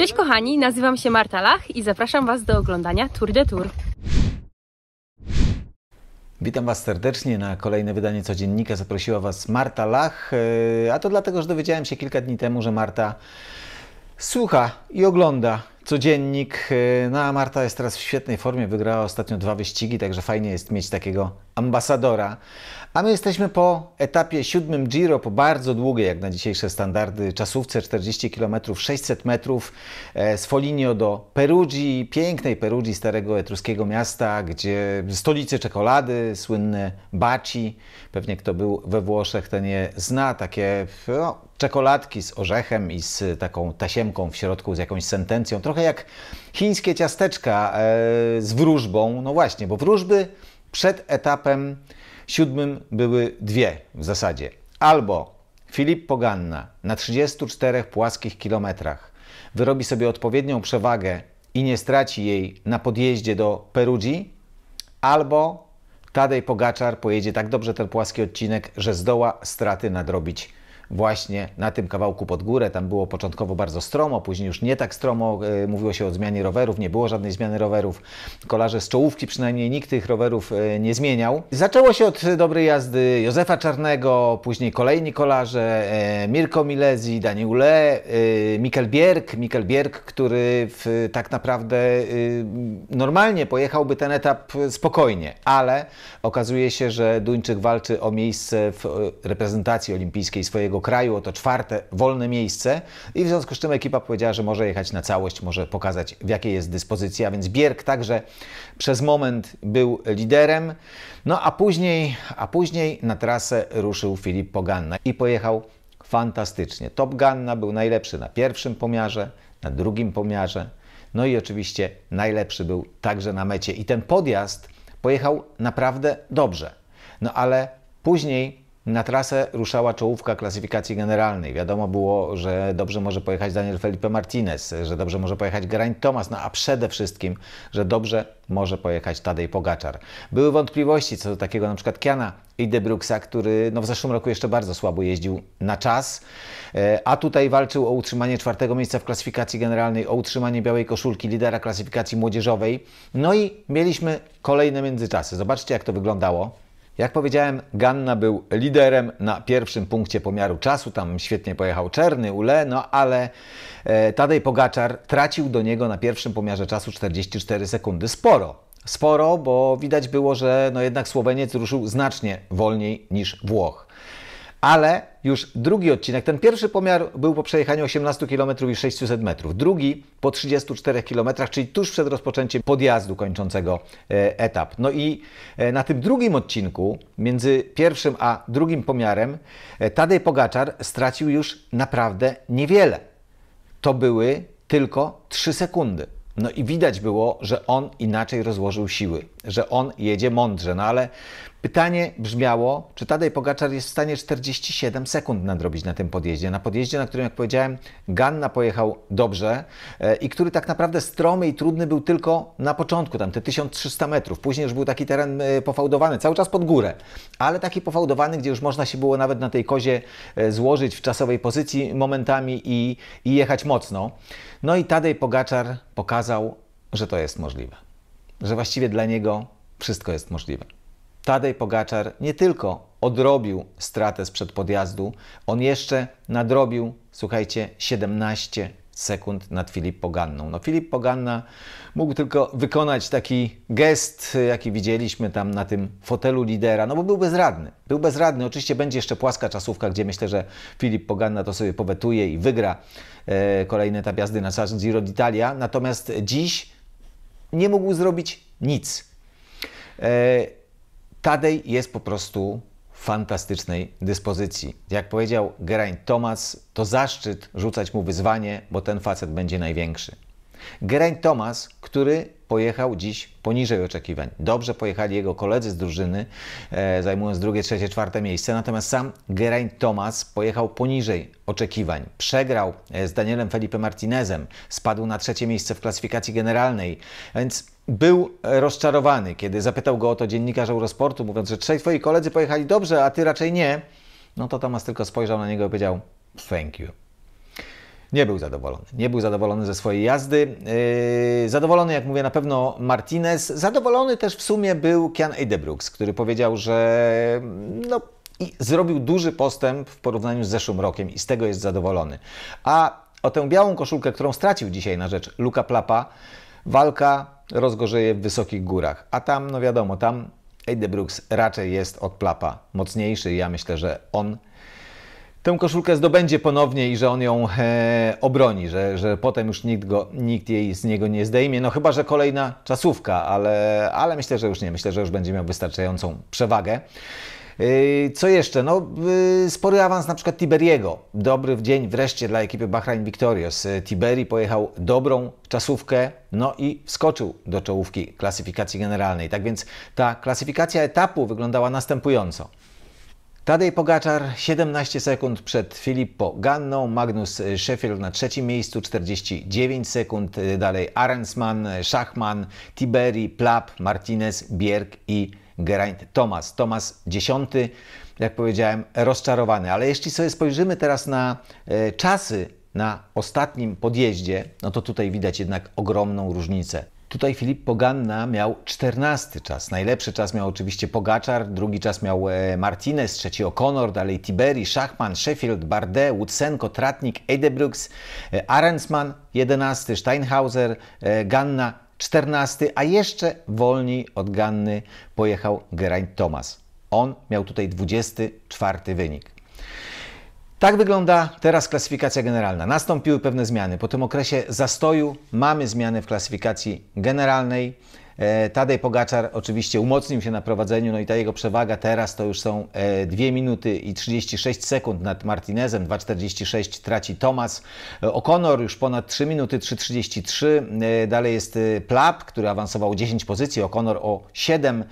Cześć kochani, nazywam się Marta Lach i zapraszam Was do oglądania Tour de Tour. Witam Was serdecznie na kolejne wydanie codziennika. Zaprosiła Was Marta Lach, e, a to dlatego, że dowiedziałem się kilka dni temu, że Marta słucha i ogląda codziennik. Y, no a Marta jest teraz w świetnej formie, wygrała ostatnio dwa wyścigi, także fajnie jest mieć takiego ambasadora. A my jesteśmy po etapie siódmym Giro, po bardzo długiej, jak na dzisiejsze standardy, czasówce 40 km, 600 metrów e, z Foligno do Perugii, pięknej Perugii, starego etruskiego miasta, gdzie stolicy czekolady, słynne baci, pewnie kto był we Włoszech, ten je zna, takie no, czekoladki z orzechem i z taką tasiemką w środku, z jakąś sentencją. Trochę jak chińskie ciasteczka e, z wróżbą. No właśnie, bo wróżby przed etapem siódmym były dwie w zasadzie. Albo Filip Poganna na 34 płaskich kilometrach wyrobi sobie odpowiednią przewagę i nie straci jej na podjeździe do Perugii, albo Tadej Pogaczar pojedzie tak dobrze ten płaski odcinek, że zdoła straty nadrobić właśnie na tym kawałku pod górę. Tam było początkowo bardzo stromo, później już nie tak stromo. Y, mówiło się o zmianie rowerów, nie było żadnej zmiany rowerów. Kolarze z czołówki przynajmniej nikt tych rowerów y, nie zmieniał. Zaczęło się od dobrej jazdy Józefa Czarnego, później kolejni kolarze, y, Mirko Milezi, Daniel Le, Mikkel Bierk. Mikkel Bierk, który w, tak naprawdę normalnie pojechałby ten etap spokojnie, ale okazuje się, że Duńczyk walczy o miejsce w reprezentacji olimpijskiej swojego kraju, oto czwarte wolne miejsce i w związku z czym ekipa powiedziała, że może jechać na całość, może pokazać w jakiej jest dyspozycji, a więc Bierk także przez moment był liderem, no a później, a później na trasę ruszył Filip Poganna i pojechał fantastycznie. Top Ganna był najlepszy na pierwszym pomiarze, na drugim pomiarze, no i oczywiście najlepszy był także na mecie i ten podjazd pojechał naprawdę dobrze. No ale później na trasę ruszała czołówka klasyfikacji generalnej. Wiadomo było, że dobrze może pojechać Daniel Felipe Martinez, że dobrze może pojechać Geraint Thomas, no a przede wszystkim, że dobrze może pojechać Tadej Pogaczar. Były wątpliwości co do takiego na przykład Kiana Idebruxa, który no, w zeszłym roku jeszcze bardzo słabo jeździł na czas, e, a tutaj walczył o utrzymanie czwartego miejsca w klasyfikacji generalnej, o utrzymanie białej koszulki lidera klasyfikacji młodzieżowej. No i mieliśmy kolejne międzyczasy. Zobaczcie jak to wyglądało. Jak powiedziałem, Ganna był liderem na pierwszym punkcie pomiaru czasu, tam świetnie pojechał Czerny, Ule, no ale e, Tadej Pogaczar tracił do niego na pierwszym pomiarze czasu 44 sekundy. Sporo, sporo, bo widać było, że no jednak Słoweniec ruszył znacznie wolniej niż Włoch ale już drugi odcinek, ten pierwszy pomiar był po przejechaniu 18 km i 600 metrów, drugi po 34 km, czyli tuż przed rozpoczęciem podjazdu kończącego e, etap. No i e, na tym drugim odcinku, między pierwszym a drugim pomiarem, e, Tadej Pogaczar stracił już naprawdę niewiele. To były tylko 3 sekundy. No i widać było, że on inaczej rozłożył siły że on jedzie mądrze. No ale pytanie brzmiało, czy Tadej Pogaczar jest w stanie 47 sekund nadrobić na tym podjeździe. Na podjeździe, na którym, jak powiedziałem, Ganna pojechał dobrze e, i który tak naprawdę stromy i trudny był tylko na początku, tam te 1300 metrów. Później już był taki teren e, pofałdowany, cały czas pod górę, ale taki pofałdowany, gdzie już można się było nawet na tej kozie e, złożyć w czasowej pozycji momentami i, i jechać mocno. No i Tadej Pogaczar pokazał, że to jest możliwe że właściwie dla niego wszystko jest możliwe. Tadej Pogaczar nie tylko odrobił stratę sprzed podjazdu, on jeszcze nadrobił, słuchajcie, 17 sekund nad Filip Poganną. No Filip Poganna mógł tylko wykonać taki gest, jaki widzieliśmy tam na tym fotelu lidera, no bo był bezradny. Był bezradny. Oczywiście będzie jeszcze płaska czasówka, gdzie myślę, że Filip Poganna to sobie powetuje i wygra e, kolejne etap jazdy na Giro d'Italia. Natomiast dziś nie mógł zrobić nic. E, Tadej jest po prostu fantastycznej dyspozycji. Jak powiedział Geraint Thomas, to zaszczyt rzucać mu wyzwanie, bo ten facet będzie największy. Geraint Thomas, który pojechał dziś poniżej oczekiwań. Dobrze pojechali jego koledzy z drużyny, e, zajmując drugie, trzecie, czwarte miejsce, natomiast sam Geraint Thomas pojechał poniżej oczekiwań. Przegrał e, z Danielem Felipe Martinezem, spadł na trzecie miejsce w klasyfikacji generalnej, więc był rozczarowany, kiedy zapytał go o to dziennikarz Eurosportu, mówiąc, że trzej twoi koledzy pojechali dobrze, a ty raczej nie. No to Thomas tylko spojrzał na niego i powiedział thank you nie był zadowolony. Nie był zadowolony ze swojej jazdy. Yy, zadowolony, jak mówię, na pewno Martinez. Zadowolony też w sumie był Kian Eidebrooks, który powiedział, że no, i zrobił duży postęp w porównaniu z zeszłym rokiem i z tego jest zadowolony. A o tę białą koszulkę, którą stracił dzisiaj na rzecz Luka Plapa, walka rozgorzeje w wysokich górach. A tam, no wiadomo, tam Eidebrooks raczej jest od Plapa mocniejszy. Ja myślę, że on tę koszulkę zdobędzie ponownie i że on ją e, obroni, że, że potem już nikt, go, nikt jej z niego nie zdejmie. No chyba, że kolejna czasówka, ale, ale myślę, że już nie. Myślę, że już będzie miał wystarczającą przewagę. E, co jeszcze? No, e, spory awans na przykład Tiberiego. Dobry dzień wreszcie dla ekipy Bahrain Victorious. E, Tiberi pojechał dobrą czasówkę, no i wskoczył do czołówki klasyfikacji generalnej. Tak więc ta klasyfikacja etapu wyglądała następująco. Tadej Pogaczar 17 sekund przed Filippo Ganną, Magnus Sheffield na trzecim miejscu 49 sekund, y, dalej Arensman, Schachman, Tiberi, Plap, Martinez, Bierk i Geraint Thomas. Thomas 10, jak powiedziałem, rozczarowany. Ale jeśli sobie spojrzymy teraz na e, czasy na ostatnim podjeździe, no to tutaj widać jednak ogromną różnicę. Tutaj Filip Poganna miał 14 czas. Najlepszy czas miał oczywiście Pogaczar, drugi czas miał e, Martinez, trzeci O'Connor, dalej Tiberi, Schachman, Sheffield, Bardet, Woodsenko, Tratnik, Edebrooks, e, Arensman 11, Steinhauser, e, Ganna 14, a jeszcze wolniej od Ganny pojechał Geraint Thomas. On miał tutaj 24 wynik. Tak wygląda teraz klasyfikacja generalna. Nastąpiły pewne zmiany. Po tym okresie zastoju mamy zmiany w klasyfikacji generalnej. E, Tadej Pogaczar oczywiście umocnił się na prowadzeniu, no i ta jego przewaga teraz to już są 2 e, minuty i 36 sekund nad Martinezem, 2,46 traci Tomas. E, O'Connor już ponad 3 minuty, 3,33. Dalej jest Plap, który awansował 10 pozycji, O'Connor o 7,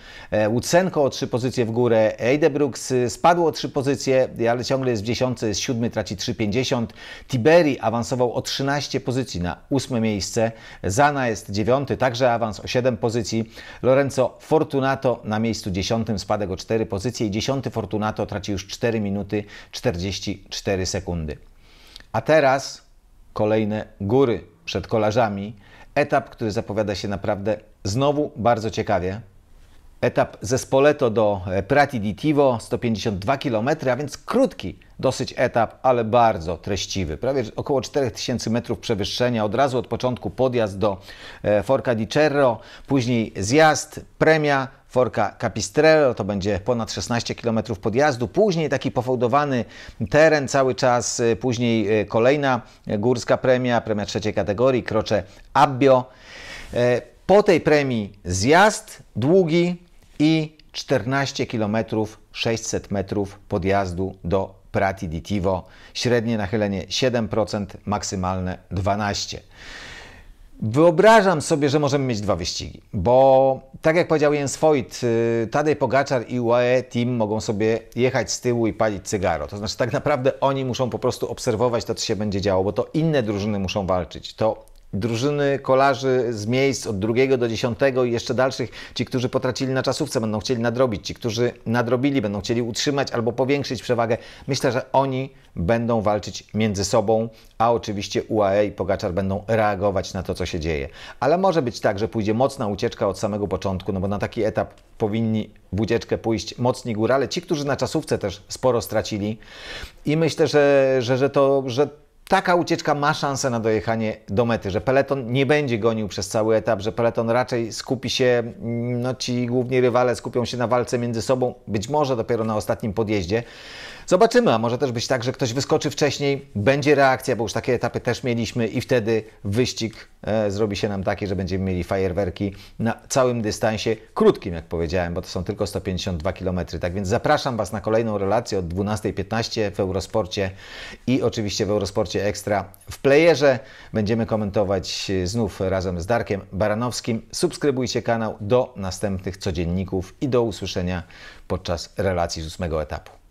Łucenko o 3 pozycje w górę, Eidebrooks spadło o 3 pozycje, ale ciągle jest w 10, jest 7, traci 3,50. Tiberi awansował o 13 pozycji na 8 miejsce, Zana jest 9, także awans o 7 pozycji pozycji. Lorenzo Fortunato na miejscu 10, spadek o 4 pozycje i 10 Fortunato traci już 4 minuty 44 sekundy. A teraz kolejne góry przed kolarzami. Etap, który zapowiada się naprawdę znowu bardzo ciekawie. Etap ze Spoleto do e, Prati di Tivo 152 km, a więc krótki dosyć etap, ale bardzo treściwy. Prawie około 4000 metrów przewyższenia. Od razu od początku podjazd do e, Forca di Cerro, później zjazd, premia, Forca Capistrello, to będzie ponad 16 km podjazdu, później taki pofałdowany teren cały czas, e, później kolejna górska premia, premia trzeciej kategorii, krocze Abbio. Po tej premii zjazd długi, i 14 km 600 metrów podjazdu do Prati di Tivo. Średnie nachylenie 7%, maksymalne 12%. Wyobrażam sobie, że możemy mieć dwa wyścigi, bo tak jak powiedział Jens Voigt, y, Tadej Pogaczar i UAE Team mogą sobie jechać z tyłu i palić cygaro. To znaczy tak naprawdę oni muszą po prostu obserwować to, co się będzie działo, bo to inne drużyny muszą walczyć. To drużyny kolarzy z miejsc od drugiego do dziesiątego i jeszcze dalszych, ci, którzy potracili na czasówce, będą chcieli nadrobić, ci, którzy nadrobili, będą chcieli utrzymać albo powiększyć przewagę. Myślę, że oni będą walczyć między sobą, a oczywiście UAE i Pogaczar będą reagować na to, co się dzieje. Ale może być tak, że pójdzie mocna ucieczka od samego początku, no bo na taki etap powinni w ucieczkę pójść mocni górale, ci, którzy na czasówce też sporo stracili i myślę, że, że, że to, że taka ucieczka ma szansę na dojechanie do mety, że peleton nie będzie gonił przez cały etap, że peleton raczej skupi się, mm, no ci główni rywale skupią się na walce między sobą, być może dopiero na ostatnim podjeździe. Zobaczymy, a może też być tak, że ktoś wyskoczy wcześniej, będzie reakcja, bo już takie etapy też mieliśmy i wtedy wyścig e, zrobi się nam taki, że będziemy mieli fajerwerki na całym dystansie, krótkim jak powiedziałem, bo to są tylko 152 km. Tak więc zapraszam Was na kolejną relację od 12.15 w Eurosporcie i oczywiście w Eurosporcie Ekstra w playerze. Będziemy komentować e, znów razem z Darkiem Baranowskim. Subskrybujcie kanał do następnych codzienników i do usłyszenia podczas relacji z ósmego etapu.